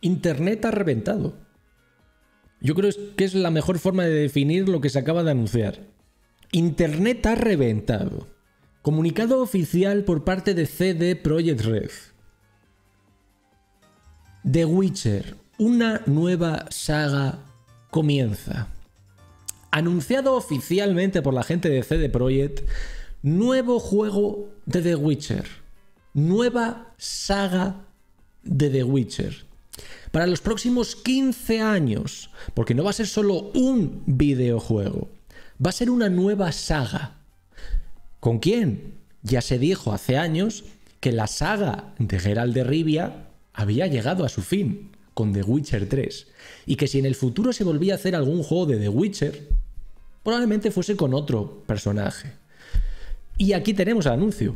Internet ha reventado. Yo creo que es la mejor forma de definir lo que se acaba de anunciar. Internet ha reventado. Comunicado oficial por parte de CD Projekt Red. The Witcher, una nueva saga comienza. Anunciado oficialmente por la gente de CD Projekt, nuevo juego de The Witcher. Nueva saga de The Witcher para los próximos 15 años, porque no va a ser solo un videojuego, va a ser una nueva saga. ¿Con quién? Ya se dijo hace años que la saga de Geralt de Rivia había llegado a su fin con The Witcher 3 y que si en el futuro se volvía a hacer algún juego de The Witcher, probablemente fuese con otro personaje. Y aquí tenemos el anuncio.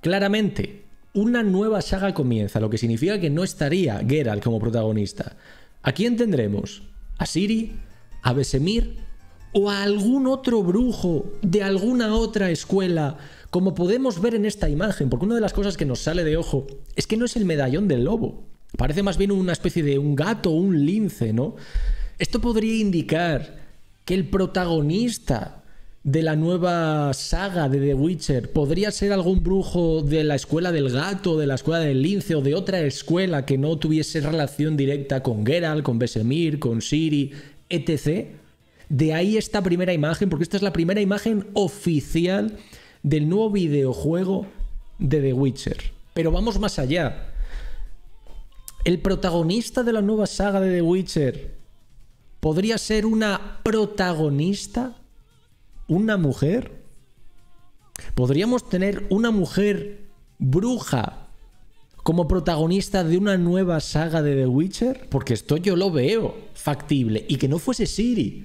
Claramente, una nueva saga comienza, lo que significa que no estaría Geralt como protagonista. ¿A quién tendremos? ¿A Siri? ¿A Besemir? ¿O a algún otro brujo de alguna otra escuela? Como podemos ver en esta imagen, porque una de las cosas que nos sale de ojo es que no es el medallón del lobo. Parece más bien una especie de un gato o un lince, ¿no? Esto podría indicar que el protagonista de la nueva saga de The Witcher? ¿Podría ser algún brujo de la escuela del gato, de la escuela del lince o de otra escuela que no tuviese relación directa con Geralt, con Besemir, con Siri, etc.? De ahí esta primera imagen, porque esta es la primera imagen oficial del nuevo videojuego de The Witcher. Pero vamos más allá. El protagonista de la nueva saga de The Witcher podría ser una protagonista una mujer? ¿Podríamos tener una mujer bruja como protagonista de una nueva saga de The Witcher? Porque esto yo lo veo factible. Y que no fuese Siri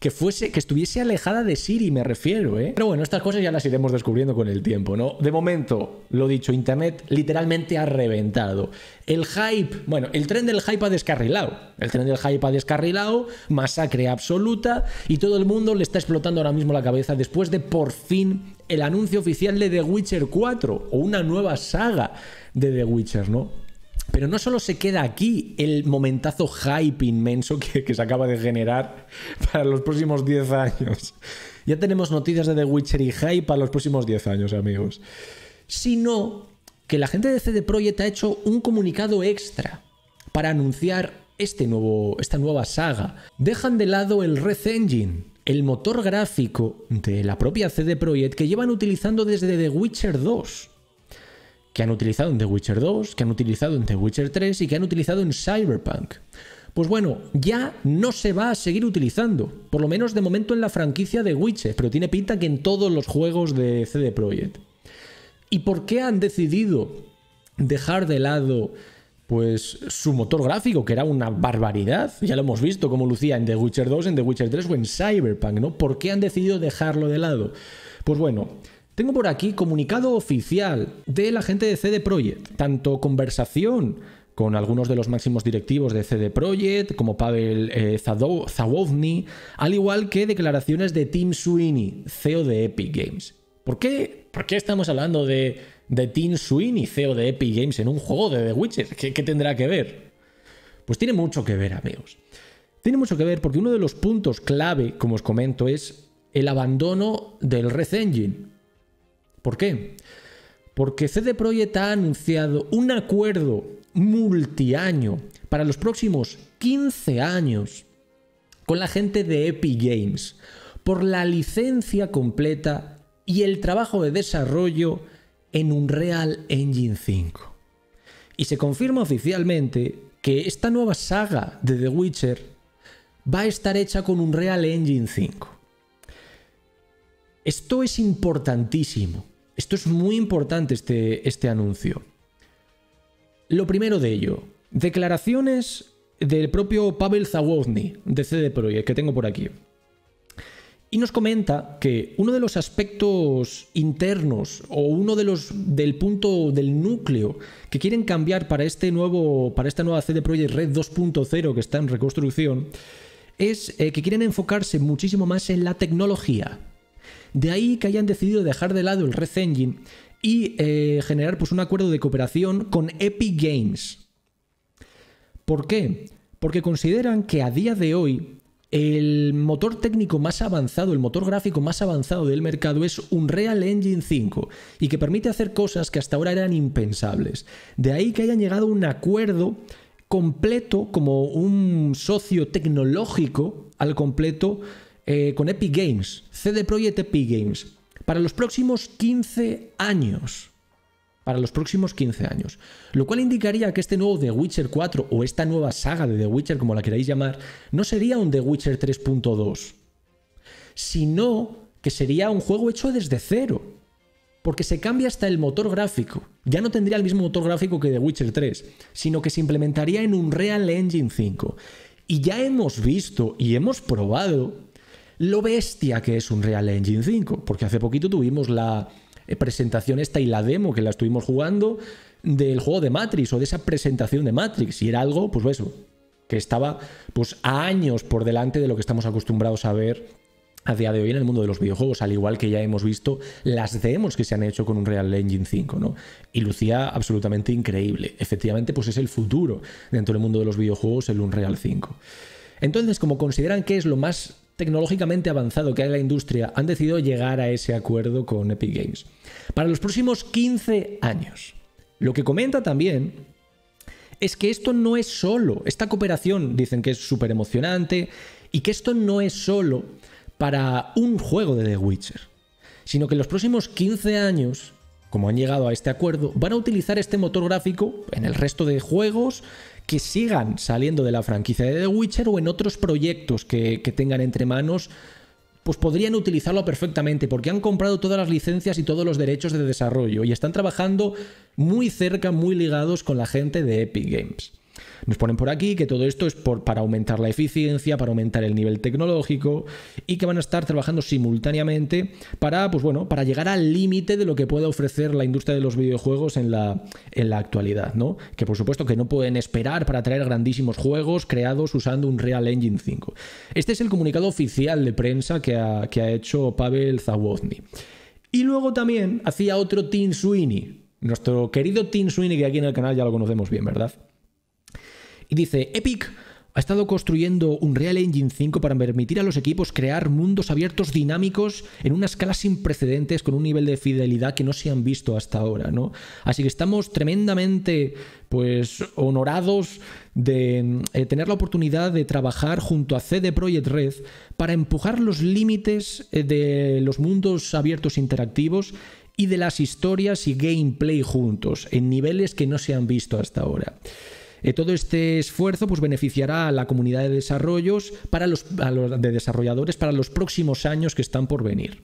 que fuese, que estuviese alejada de Siri, me refiero, ¿eh? Pero bueno, estas cosas ya las iremos descubriendo con el tiempo, ¿no? De momento, lo dicho, Internet literalmente ha reventado. El hype, bueno, el tren del hype ha descarrilado. El tren del hype ha descarrilado, masacre absoluta, y todo el mundo le está explotando ahora mismo la cabeza después de por fin el anuncio oficial de The Witcher 4 o una nueva saga de The Witcher, ¿no? Pero no solo se queda aquí el momentazo hype inmenso que, se acaba de generar para los próximos 10 años. Ya tenemos noticias de The Witcher y hype para los próximos 10 años, amigos. Sino que la gente de CD Projekt ha hecho un comunicado extra para anunciar este nuevo, esta nueva saga. Dejan de lado el Red Engine, el motor gráfico de la propia CD Projekt que llevan utilizando desde The Witcher 2 que han utilizado en The Witcher 2, que han utilizado en The Witcher 3 y que han utilizado en Cyberpunk. Pues bueno, ya no se va a seguir utilizando, por lo menos de momento en la franquicia de Witcher, pero tiene pinta que en todos los juegos de CD Projekt. ¿Y por qué han decidido dejar de lado pues su motor gráfico, que era una barbaridad, ya lo hemos visto como lucía en The Witcher 2, en The Witcher 3 o en Cyberpunk, ¿no? ¿Por qué han decidido dejarlo de lado? Pues bueno, tengo por aquí comunicado oficial de la gente de CD Projekt, tanto conversación con algunos de los máximos directivos de CD Projekt, como Pavel eh, al igual que declaraciones de Tim Sweeney, CEO de Epic Games. ¿Por qué, estamos hablando de, de Tim Sweeney, CEO de Epic Games, en un juego de The Witcher? ¿Qué, ¿Qué tendrá que ver? Pues tiene mucho que ver, amigos. Tiene mucho que ver porque uno de los puntos clave, como os comento, es el abandono del Red Engine. ¿Por qué? Porque CD Projekt ha anunciado un acuerdo multiaño para los próximos 15 años con la gente de Epic Games por la licencia completa y el trabajo de desarrollo en Unreal Engine 5. Y se confirma oficialmente que esta nueva saga de The Witcher va a estar hecha con Unreal Engine 5. Esto es importantísimo. Esto es muy importante este, este anuncio. Lo primero de ello, declaraciones del propio Pavel Zawodny de CD Projekt, que tengo por aquí. Y nos comenta que uno de los aspectos internos o uno de los del punto del núcleo que quieren cambiar para este nuevo para esta nueva CD Projekt Red 2.0 que está en reconstrucción es eh, que quieren enfocarse muchísimo más en la tecnología. De ahí que hayan decidido dejar de lado el Red Engine y eh, generar pues, un acuerdo de cooperación con Epic Games. ¿Por qué? Porque consideran que a día de hoy el motor técnico más avanzado, el motor gráfico más avanzado del mercado es Unreal Engine 5 y que permite hacer cosas que hasta ahora eran impensables. De ahí que hayan llegado a un acuerdo completo como un socio tecnológico al completo eh, con Epic Games, CD Projekt Epic Games, para los próximos 15 años. Para los próximos 15 años. Lo cual indicaría que este nuevo The Witcher 4 o esta nueva saga de The Witcher, como la queráis llamar, no sería un The Witcher 3.2, sino que sería un juego hecho desde cero. Porque se cambia hasta el motor gráfico. Ya no tendría el mismo motor gráfico que The Witcher 3, sino que se implementaría en un Real Engine 5. Y ya hemos visto y hemos probado lo bestia que es un Real Engine 5, porque hace poquito tuvimos la eh, presentación esta y la demo que la estuvimos jugando del juego de Matrix o de esa presentación de Matrix y era algo, pues, pues eso, que estaba pues a años por delante de lo que estamos acostumbrados a ver a día de hoy en el mundo de los videojuegos, al igual que ya hemos visto las demos que se han hecho con un Real Engine 5, ¿no? Y lucía absolutamente increíble. Efectivamente, pues es el futuro dentro del mundo de los videojuegos el Unreal 5. Entonces, como consideran que es lo más tecnológicamente avanzado que hay en la industria han decidido llegar a ese acuerdo con Epic Games. Para los próximos 15 años. Lo que comenta también es que esto no es solo, esta cooperación dicen que es súper emocionante y que esto no es solo para un juego de The Witcher, sino que los próximos 15 años como han llegado a este acuerdo, van a utilizar este motor gráfico en el resto de juegos que sigan saliendo de la franquicia de The Witcher o en otros proyectos que, tengan entre manos pues podrían utilizarlo perfectamente porque han comprado todas las licencias y todos los derechos de desarrollo y están trabajando muy cerca, muy ligados con la gente de Epic Games. Nos ponen por aquí que todo esto es para aumentar la eficiencia, para aumentar el nivel tecnológico y que van a estar trabajando simultáneamente para, pues bueno, para llegar al límite de lo que puede ofrecer la industria de los videojuegos en la, en la actualidad, ¿no? Que por supuesto que no pueden esperar para traer grandísimos juegos creados usando un Real Engine 5. Este es el comunicado oficial de prensa que ha, hecho Pavel Zawodny Y luego también hacía otro Tim Sweeney, nuestro querido Tim Sweeney, que aquí en el canal ya lo conocemos bien, ¿verdad? Y dice, Epic ha estado construyendo un Real Engine 5 para permitir a los equipos crear mundos abiertos dinámicos en una escala sin precedentes con un nivel de fidelidad que no se han visto hasta ahora, ¿no? Así que estamos tremendamente pues honorados de eh, tener la oportunidad de trabajar junto a CD Projekt Red para empujar los límites eh, de los mundos abiertos interactivos y de las historias y gameplay juntos en niveles que no se han visto hasta ahora. Eh, todo este esfuerzo pues, beneficiará a la comunidad de desarrollos para los, de desarrolladores para los próximos años que están por venir.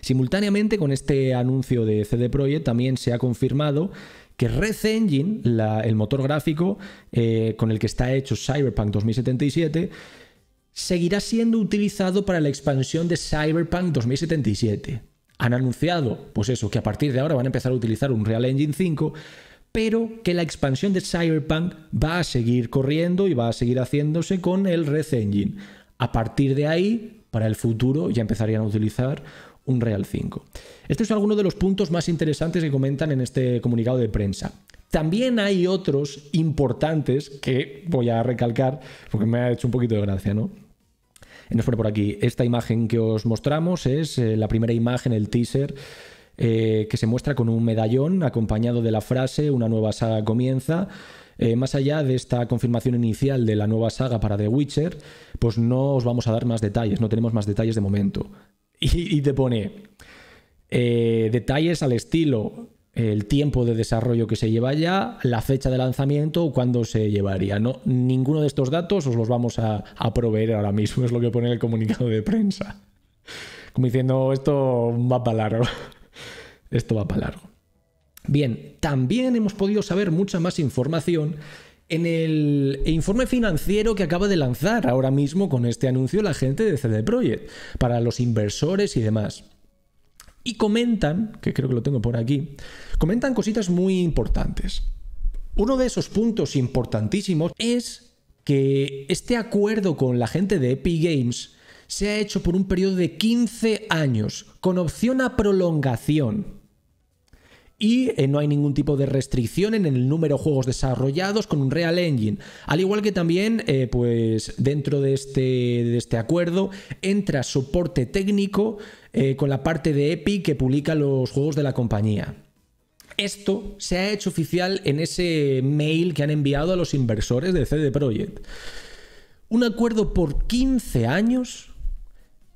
Simultáneamente con este anuncio de CD Projekt también se ha confirmado que Red Engine, el motor gráfico eh, con el que está hecho Cyberpunk 2077, seguirá siendo utilizado para la expansión de Cyberpunk 2077. Han anunciado, pues eso, que a partir de ahora van a empezar a utilizar un Real Engine 5, pero que la expansión de Cyberpunk va a seguir corriendo y va a seguir haciéndose con el Red Engine. A partir de ahí, para el futuro, ya empezarían a utilizar un Real 5. Este es alguno de los puntos más interesantes que comentan en este comunicado de prensa. También hay otros importantes que voy a recalcar porque me ha hecho un poquito de gracia, ¿no? Nos por aquí, esta imagen que os mostramos es eh, la primera imagen, el teaser eh, que se muestra con un medallón acompañado de la frase Una nueva saga comienza. Eh, más allá de esta confirmación inicial de la nueva saga para The Witcher, pues no os vamos a dar más detalles, no tenemos más detalles de momento. Y, te pone eh, detalles al estilo el tiempo de desarrollo que se lleva ya, la fecha de lanzamiento o cuándo se llevaría. No, ninguno de estos datos os los vamos a, a, proveer ahora mismo, es lo que pone el comunicado de prensa. Como diciendo, esto va para largo. Esto va para largo. Bien, también hemos podido saber mucha más información en el informe financiero que acaba de lanzar ahora mismo con este anuncio la gente de CD Projekt para los inversores y demás. Y comentan, que creo que lo tengo por aquí, comentan cositas muy importantes. Uno de esos puntos importantísimos es que este acuerdo con la gente de Epic Games se ha hecho por un periodo de 15 años, con opción a prolongación y eh, no hay ningún tipo de restricción en el número de juegos desarrollados con un Real Engine. Al igual que también, eh, pues dentro de este, de este acuerdo entra soporte técnico eh, con la parte de Epic que publica los juegos de la compañía. Esto se ha hecho oficial en ese mail que han enviado a los inversores de CD Projekt. Un acuerdo por 15 años,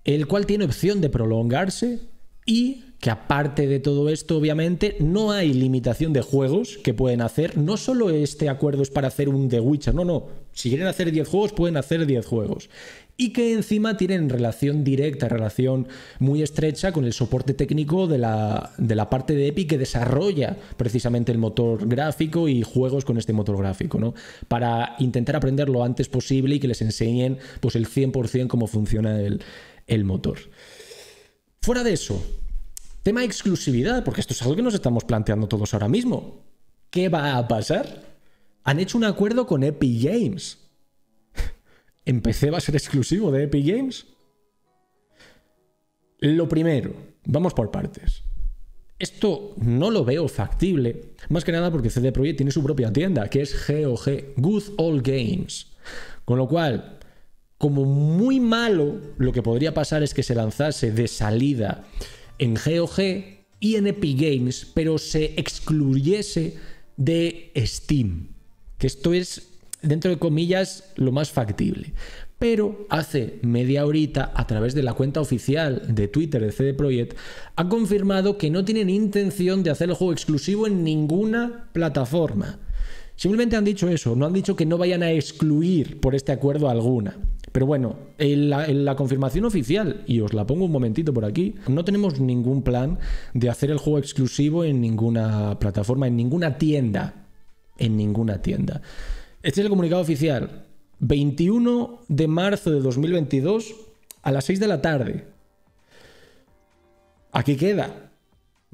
el cual tiene opción de prolongarse y que aparte de todo esto, obviamente, no hay limitación de juegos que pueden hacer. No solo este acuerdo es para hacer un The Witcher, no, no. Si quieren hacer 10 juegos, pueden hacer 10 juegos. Y que encima tienen relación directa, relación muy estrecha con el soporte técnico de la, parte de Epic que desarrolla precisamente el motor gráfico y juegos con este motor gráfico, ¿no? Para intentar aprender lo antes posible y que les enseñen pues, el 100% cómo funciona el, el motor. Fuera de eso, Tema exclusividad, porque esto es algo que nos estamos planteando todos ahora mismo. ¿Qué va a pasar? Han hecho un acuerdo con Epic Games. Empecé va a ser exclusivo de Epic Games? Lo primero, vamos por partes. Esto no lo veo factible, más que nada porque CD Projekt tiene su propia tienda, que es GOG, Good All Games. Con lo cual, como muy malo, lo que podría pasar es que se lanzase de salida en GOG y en Epic Games, pero se excluyese de Steam. Que esto es, dentro de comillas, lo más factible. Pero hace media horita, a través de la cuenta oficial de Twitter de CD Projekt, ha confirmado que no tienen intención de hacer el juego exclusivo en ninguna plataforma. Simplemente han dicho eso, no han dicho que no vayan a excluir por este acuerdo alguna. Pero bueno, en la, la, confirmación oficial, y os la pongo un momentito por aquí, no tenemos ningún plan de hacer el juego exclusivo en ninguna plataforma, en ninguna tienda. En ninguna tienda. Este es el comunicado oficial. 21 de marzo de 2022 a las 6 de la tarde. Aquí queda.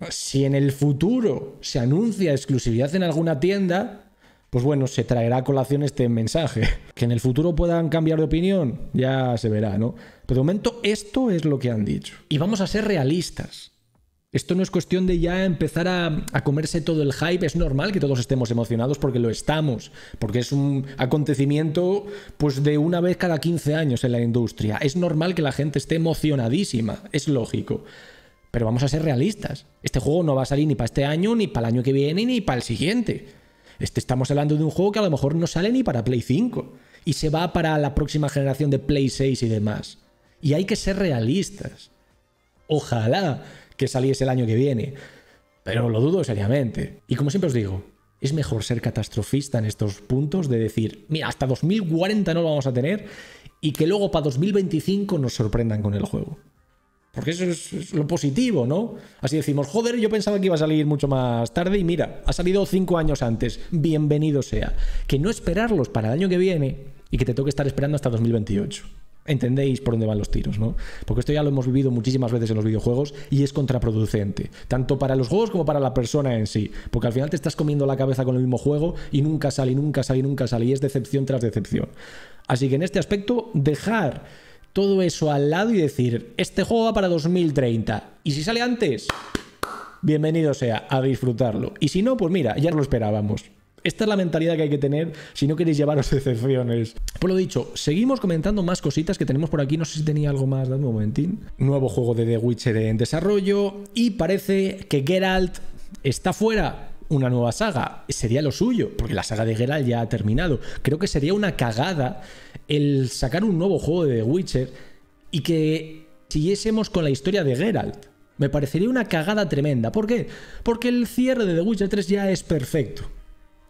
Si en el futuro se anuncia exclusividad en alguna tienda, pues bueno, se traerá a colación este mensaje. Que en el futuro puedan cambiar de opinión, ya se verá, ¿no? Pero de momento esto es lo que han dicho. Y vamos a ser realistas. Esto no es cuestión de ya empezar a, comerse todo el hype. Es normal que todos estemos emocionados porque lo estamos. Porque es un acontecimiento pues de una vez cada 15 años en la industria. Es normal que la gente esté emocionadísima. Es lógico. Pero vamos a ser realistas. Este juego no va a salir ni para este año, ni para el año que viene, ni para el siguiente. Este, estamos hablando de un juego que a lo mejor no sale ni para Play 5 y se va para la próxima generación de Play 6 y demás. Y hay que ser realistas. Ojalá que saliese el año que viene, pero lo dudo seriamente. Y como siempre os digo, es mejor ser catastrofista en estos puntos de decir, mira, hasta 2040 no lo vamos a tener y que luego para 2025 nos sorprendan con el juego. Porque eso es, lo positivo, ¿no? Así decimos, joder, yo pensaba que iba a salir mucho más tarde y mira, ha salido cinco años antes, bienvenido sea. Que no esperarlos para el año que viene y que te toque estar esperando hasta 2028. Entendéis por dónde van los tiros, ¿no? Porque esto ya lo hemos vivido muchísimas veces en los videojuegos y es contraproducente, tanto para los juegos como para la persona en sí, porque al final te estás comiendo la cabeza con el mismo juego y nunca sale, nunca sale, y nunca sale, y es decepción tras decepción. Así que en este aspecto, dejar todo eso al lado y decir, este juego va para 2030. Y si sale antes, bienvenido sea a disfrutarlo. Y si no, pues mira, ya lo esperábamos. Esta es la mentalidad que hay que tener si no queréis llevaros excepciones Por lo dicho, seguimos comentando más cositas que tenemos por aquí. No sé si tenía algo más, dame un momentín. Nuevo juego de The Witcher en desarrollo y parece que Geralt está fuera una nueva saga. Sería lo suyo, porque la saga de Geralt ya ha terminado. Creo que sería una cagada el sacar un nuevo juego de The Witcher y que siguiésemos con la historia de Geralt. Me parecería una cagada tremenda. ¿Por qué? Porque el cierre de The Witcher 3 ya es perfecto.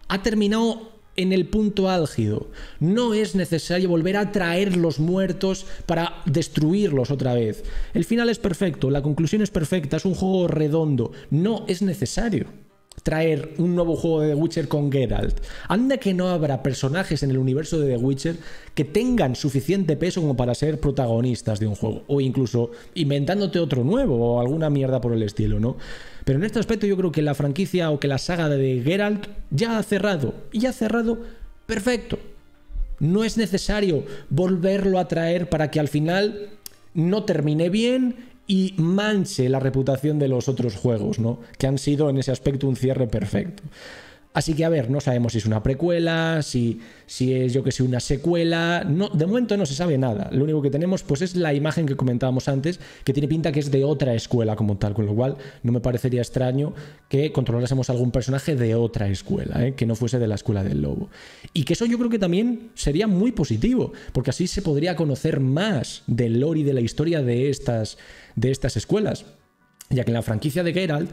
Ha terminado en el punto álgido. No es necesario volver a traer los muertos para destruirlos otra vez. El final es perfecto, la conclusión es perfecta, es un juego redondo. No es necesario traer un nuevo juego de The Witcher con Geralt. Anda que no habrá personajes en el universo de The Witcher que tengan suficiente peso como para ser protagonistas de un juego, o incluso inventándote otro nuevo o alguna mierda por el estilo, ¿no? Pero en este aspecto yo creo que la franquicia o que la saga de Geralt ya ha cerrado, y ha cerrado perfecto. No es necesario volverlo a traer para que al final no termine bien y manche la reputación de los otros juegos, ¿no? Que han sido en ese aspecto un cierre perfecto. Así que a ver, no sabemos si es una precuela, si, si es yo que sé, una secuela. No, de momento no se sabe nada. Lo único que tenemos pues es la imagen que comentábamos antes, que tiene pinta que es de otra escuela como tal, con lo cual no me parecería extraño que controlásemos algún personaje de otra escuela, ¿eh? que no fuese de la escuela del lobo. Y que eso yo creo que también sería muy positivo, porque así se podría conocer más del lore y de la historia de estas, de estas escuelas ya que en la franquicia de Geralt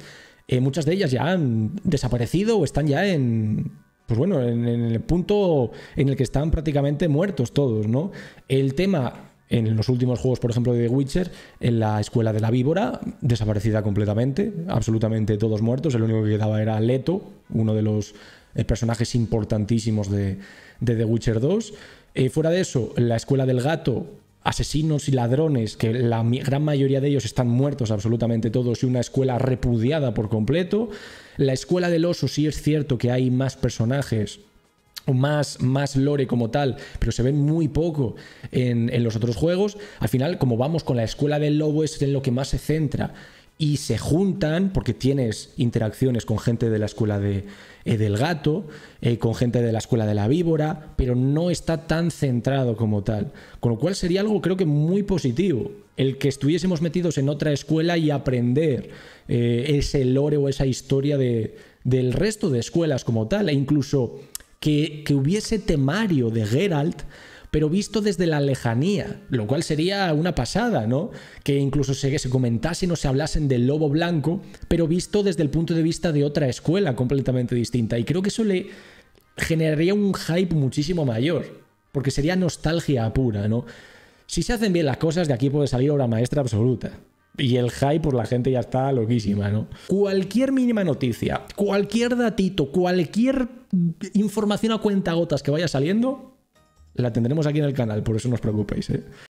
eh, muchas de ellas ya han desaparecido o están ya en, pues bueno, en, el punto en el que están prácticamente muertos todos, ¿no? El tema en los últimos juegos, por ejemplo, de The Witcher, en la escuela de la víbora, desaparecida completamente, absolutamente todos muertos, el único que quedaba era Leto, uno de los eh, personajes importantísimos de, The Witcher 2. Eh, fuera de eso, la escuela del gato asesinos y ladrones, que la gran mayoría de ellos están muertos absolutamente todos, y una escuela repudiada por completo. La escuela del oso sí es cierto que hay más personajes, más, más lore como tal, pero se ve muy poco en, en, los otros juegos. Al final, como vamos con la escuela del lobo, es en lo que más se centra y se juntan porque tienes interacciones con gente de la escuela de, eh, del gato, eh, con gente de la escuela de la víbora, pero no está tan centrado como tal. Con lo cual sería algo creo que muy positivo el que estuviésemos metidos en otra escuela y aprender eh, ese lore o esa historia de, del resto de escuelas como tal, e incluso que, que hubiese temario de Geralt pero visto desde la lejanía, lo cual sería una pasada, ¿no? Que incluso se, se comentasen o se hablasen del lobo blanco, pero visto desde el punto de vista de otra escuela completamente distinta. Y creo que eso le generaría un hype muchísimo mayor, porque sería nostalgia pura, ¿no? Si se hacen bien las cosas, de aquí puede salir obra maestra absoluta. Y el hype por la gente ya está loquísima, ¿no? Cualquier mínima noticia, cualquier datito, cualquier información a cuentagotas que vaya saliendo, la tendremos aquí en el canal, por eso no os preocupéis. ¿eh?